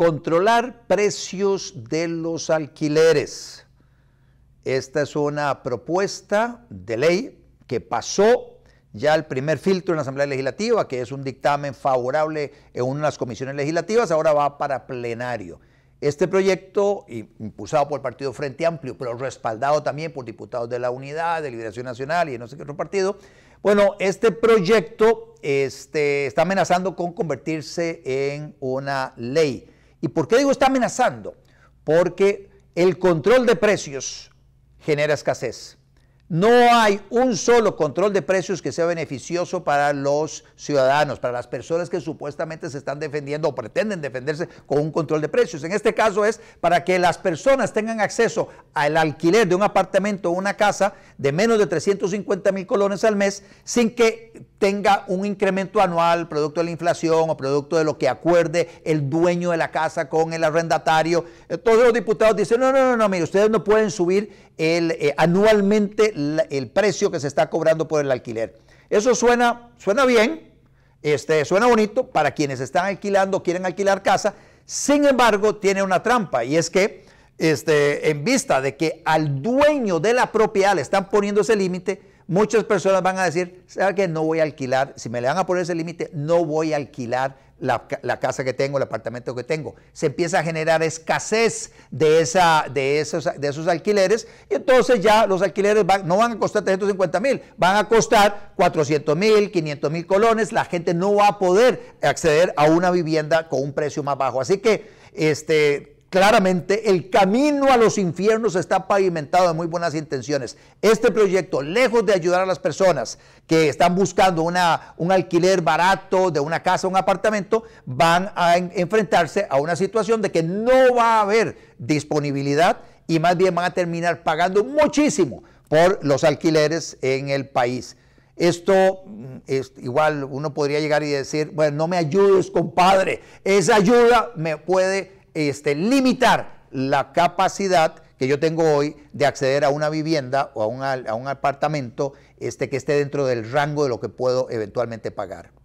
Controlar precios de los alquileres. Esta es una propuesta de ley que pasó ya el primer filtro en la Asamblea Legislativa, que es un dictamen favorable en una de las comisiones legislativas, ahora va para plenario. Este proyecto, impulsado por el Partido Frente Amplio, pero respaldado también por diputados de la Unidad, de Liberación Nacional y de no sé qué otro partido, bueno, este proyecto este, está amenazando con convertirse en una ley. ¿Y por qué digo está amenazando? Porque el control de precios genera escasez. No hay un solo control de precios que sea beneficioso para los ciudadanos, para las personas que supuestamente se están defendiendo o pretenden defenderse con un control de precios. En este caso es para que las personas tengan acceso al alquiler de un apartamento o una casa de menos de 350 mil colones al mes sin que tenga un incremento anual producto de la inflación o producto de lo que acuerde el dueño de la casa con el arrendatario. Eh, todos los diputados dicen, no, no, no, no, ustedes no pueden subir eh, anualmente el precio que se está cobrando por el alquiler. Eso suena, suena bien, este, suena bonito para quienes están alquilando, quieren alquilar casa, sin embargo tiene una trampa y es que este, en vista de que al dueño de la propiedad le están poniendo ese límite, Muchas personas van a decir, ¿sabe qué? No voy a alquilar, si me le van a poner ese límite, no voy a alquilar la, casa que tengo, el apartamento que tengo. Se empieza a generar escasez de, esa, de, esos, de esos alquileres y entonces ya los alquileres van, no van a costar 350 mil, van a costar 400 mil, 500 mil colones. La gente no va a poder acceder a una vivienda con un precio más bajo. Así que, este, Claramente el camino a los infiernos está pavimentado de muy buenas intenciones. Este proyecto, lejos de ayudar a las personas que están buscando una, un alquiler barato de una casa, un apartamento, van a enfrentarse a una situación de que no va a haber disponibilidad y más bien van a terminar pagando muchísimo por los alquileres en el país. Esto mm, es igual uno podría llegar y decir, bueno, no me ayudes, compadre, esa ayuda me puede este, limitar la capacidad que yo tengo hoy de acceder a una vivienda o a un, apartamento este, que esté dentro del rango de lo que puedo eventualmente pagar.